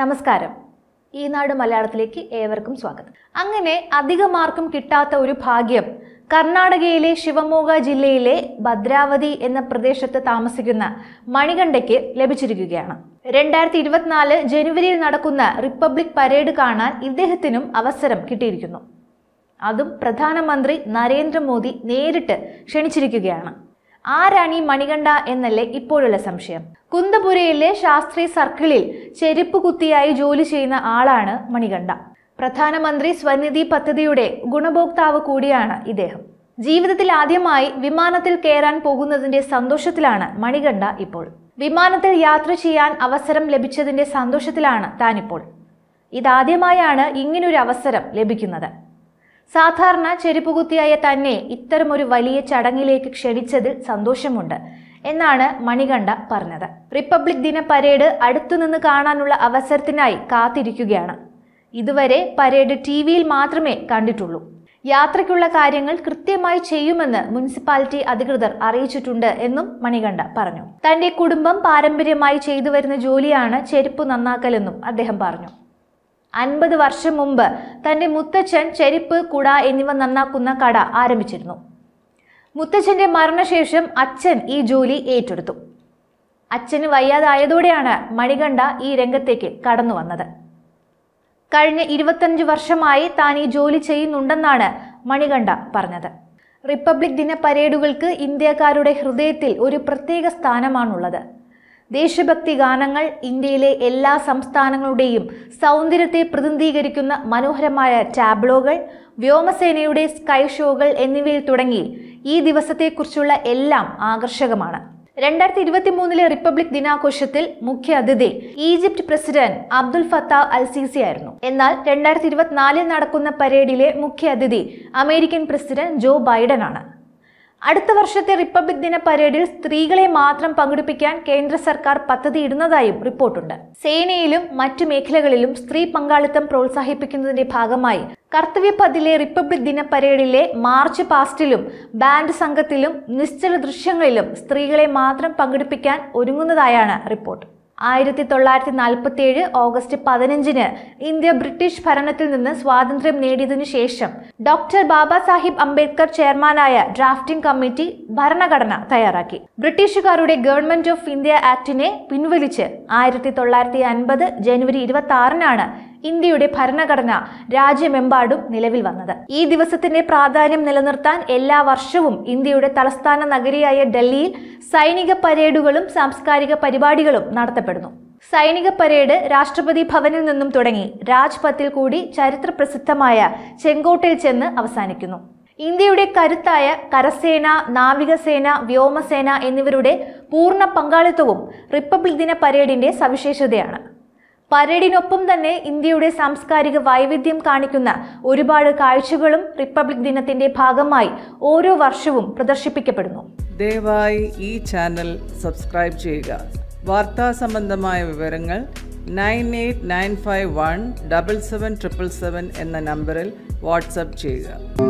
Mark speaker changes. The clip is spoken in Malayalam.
Speaker 1: നമസ്കാരം ഈ നാട് മലയാളത്തിലേക്ക് ഏവർക്കും സ്വാഗതം അങ്ങനെ അധിക മാർക്കും കിട്ടാത്ത ഒരു ഭാഗ്യം കർണാടകയിലെ ശിവമോഗ ജില്ലയിലെ ഭദ്രാവതി എന്ന പ്രദേശത്ത് താമസിക്കുന്ന മണികണ്ഠയ്ക്ക് ലഭിച്ചിരിക്കുകയാണ് രണ്ടായിരത്തി ഇരുപത്തിനാല് ജനുവരിയിൽ നടക്കുന്ന റിപ്പബ്ലിക് പരേഡ് കാണാൻ ഇദ്ദേഹത്തിനും അവസരം കിട്ടിയിരിക്കുന്നു അതും പ്രധാനമന്ത്രി നരേന്ദ്രമോദി നേരിട്ട് ക്ഷണിച്ചിരിക്കുകയാണ് ആരാണ് ഈ മണികണ്ഠ എന്നല്ലേ ഇപ്പോഴുള്ള സംശയം കുന്തപുരയിലെ ശാസ്ത്രി സർക്കിളിൽ ചെരുപ്പ് കുത്തിയായി ജോലി ചെയ്യുന്ന ആളാണ് മണികണ്ഠ പ്രധാനമന്ത്രി സ്വനിധി പദ്ധതിയുടെ ഗുണഭോക്താവ് കൂടിയാണ് ഇദ്ദേഹം ജീവിതത്തിൽ ആദ്യമായി വിമാനത്തിൽ കയറാൻ പോകുന്നതിന്റെ സന്തോഷത്തിലാണ് മണികണ്ഠ ഇപ്പോൾ വിമാനത്തിൽ യാത്ര ചെയ്യാൻ അവസരം ലഭിച്ചതിന്റെ സന്തോഷത്തിലാണ് താനിപ്പോൾ ഇതാദ്യമായാണ് ഇങ്ങനൊരു അവസരം ലഭിക്കുന്നത് സാധാരണ ചെരുപ്പുകുത്തിയായ തന്നെ ഇത്തരമൊരു വലിയ ചടങ്ങിലേക്ക് ക്ഷണിച്ചതിൽ സന്തോഷമുണ്ട് എന്നാണ് മണികണ്ഠ പറഞ്ഞത് റിപ്പബ്ലിക് ദിന പരേഡ് അടുത്തുനിന്ന് കാണാനുള്ള അവസരത്തിനായി കാത്തിരിക്കുകയാണ് ഇതുവരെ പരേഡ് ടി വിയിൽ മാത്രമേ കണ്ടിട്ടുള്ളൂ യാത്രയ്ക്കുള്ള കാര്യങ്ങൾ കൃത്യമായി ചെയ്യുമെന്ന് മുനിസിപ്പാലിറ്റി അധികൃതർ അറിയിച്ചിട്ടുണ്ട് എന്നും മണികണ്ഠ പറഞ്ഞു തന്റെ കുടുംബം പാരമ്പര്യമായി ചെയ്തു വരുന്ന ജോലിയാണ് ചെരുപ്പ് നന്നാക്കലെന്നും അദ്ദേഹം പറഞ്ഞു അൻപത് വർഷം മുമ്പ് തന്റെ മുത്തച്ഛൻ ചെരുപ്പ് കുട എന്നിവ നന്നാക്കുന്ന കട ആരംഭിച്ചിരുന്നു മുത്തച്ഛന്റെ മരണശേഷം അച്ഛൻ ഈ ജോലി ഏറ്റെടുത്തു അച്ഛന് വയ്യാതായതോടെയാണ് മണികണ്ഠ ഈ രംഗത്തേക്ക് കടന്നു വന്നത് കഴിഞ്ഞ ഇരുപത്തഞ്ച് വർഷമായി താൻ ഈ ജോലി ചെയ്യുന്നുണ്ടെന്നാണ് മണികണ്ഠ പറഞ്ഞത് റിപ്പബ്ലിക് ദിന പരേഡുകൾക്ക് ഇന്ത്യക്കാരുടെ ഹൃദയത്തിൽ ഒരു പ്രത്യേക സ്ഥാനമാണുള്ളത് ദേശഭക്തി ഗാനങ്ങൾ ഇന്ത്യയിലെ എല്ലാ സംസ്ഥാനങ്ങളുടെയും സൗന്ദര്യത്തെ പ്രതിനിധീകരിക്കുന്ന മനോഹരമായ ടാബ്ലോകൾ വ്യോമസേനയുടെ സ്കൈ ഷോകൾ എന്നിവയിൽ തുടങ്ങി ഈ ദിവസത്തെക്കുറിച്ചുള്ള എല്ലാം ആകർഷകമാണ് രണ്ടായിരത്തി ഇരുപത്തി മൂന്നിലെ റിപ്പബ്ലിക് ദിനാഘോഷത്തിൽ മുഖ്യ അതിഥി Egypt president Abdul Fattah al Sisi ആയിരുന്നു എന്നാൽ രണ്ടായിരത്തി ഇരുപത്തിനാലിൽ നടക്കുന്ന പരേഡിലെ മുഖ്യ അതിഥി അമേരിക്കൻ പ്രസിഡന്റ് ജോ ബൈഡൻ ആണ് അടുത്ത വർഷത്തെ റിപ്പബ്ലിക് ദിന പരേഡിൽ സ്ത്രീകളെ മാത്രം പങ്കെടുപ്പിക്കാൻ കേന്ദ്ര സർക്കാർ പദ്ധതിയിടുന്നതായും റിപ്പോർട്ടുണ്ട് സേനയിലും മറ്റു മേഖലകളിലും സ്ത്രീ പങ്കാളിത്തം പ്രോത്സാഹിപ്പിക്കുന്നതിന്റെ ഭാഗമായി കർത്തവ്യ പതിലെ റിപ്പബ്ലിക് ദിന പരേഡിലെ മാർച്ച് പാസ്റ്റിലും ബാൻഡ് സംഘത്തിലും നിശ്ചല ദൃശ്യങ്ങളിലും സ്ത്രീകളെ മാത്രം പങ്കെടുപ്പിക്കാൻ ഒരുങ്ങുന്നതായാണ് റിപ്പോർട്ട് ആയിരത്തി തൊള്ളായിരത്തി നാൽപ്പത്തി ഏഴ് ഓഗസ്റ്റ് പതിനഞ്ചിന് ഇന്ത്യ ബ്രിട്ടീഷ് ഭരണത്തിൽ നിന്ന് സ്വാതന്ത്ര്യം നേടിയതിനു ശേഷം ഡോക്ടർ ബാബാ സാഹിബ് അംബേദ്കർ ചെയർമാനായ ഡ്രാഫ്റ്റിംഗ് കമ്മിറ്റി ഭരണഘടന തയ്യാറാക്കി ബ്രിട്ടീഷുകാരുടെ ഗവൺമെന്റ് ഓഫ് ഇന്ത്യ ആക്ടിനെ പിൻവലിച്ച് ആയിരത്തി തൊള്ളായിരത്തി അൻപത് ജനുവരി ഇരുപത്തി ആറിനാണ് ഇന്ത്യയുടെ ഭരണഘടന രാജ്യമെമ്പാടും നിലവിൽ വന്നത് ഈ ദിവസത്തിന്റെ പ്രാധാന്യം നിലനിർത്താൻ എല്ലാ വർഷവും ഇന്ത്യയുടെ തലസ്ഥാന നഗരിയായ ഡൽഹിയിൽ സൈനിക പരേഡുകളും സാംസ്കാരിക പരിപാടികളും നടത്തപ്പെടുന്നു സൈനിക പരേഡ് രാഷ്ട്രപതി ഭവനിൽ നിന്നും തുടങ്ങി രാജ്പത്തിൽ കൂടി ചരിത്ര പ്രസിദ്ധമായ ചെങ്കോട്ടയിൽ ചെന്ന് അവസാനിക്കുന്നു ഇന്ത്യയുടെ കരുത്തായ കരസേന നാവികസേന വ്യോമസേന എന്നിവരുടെ പൂർണ്ണ പങ്കാളിത്തവും റിപ്പബ്ലിക് ദിന പരേഡിന്റെ സവിശേഷതയാണ് പരേഡിനൊപ്പം തന്നെ ഇന്ത്യയുടെ സാംസ്കാരിക വൈവിധ്യം കാണിക്കുന്ന ഒരുപാട് കാഴ്ചകളും റിപ്പബ്ലിക് ദിനത്തിന്റെ ഭാഗമായി ഓരോ വർഷവും പ്രദർശിപ്പിക്കപ്പെടുന്നു ദയവായി ഈ ചാനൽ സബ്സ്ക്രൈബ് ചെയ്യുക വാർത്താ സംബന്ധമായ വിവരങ്ങൾ nine eight nine five one double seven triple seven എന്ന നമ്പറിൽ വാട്സപ്പ് ചെയ്യുക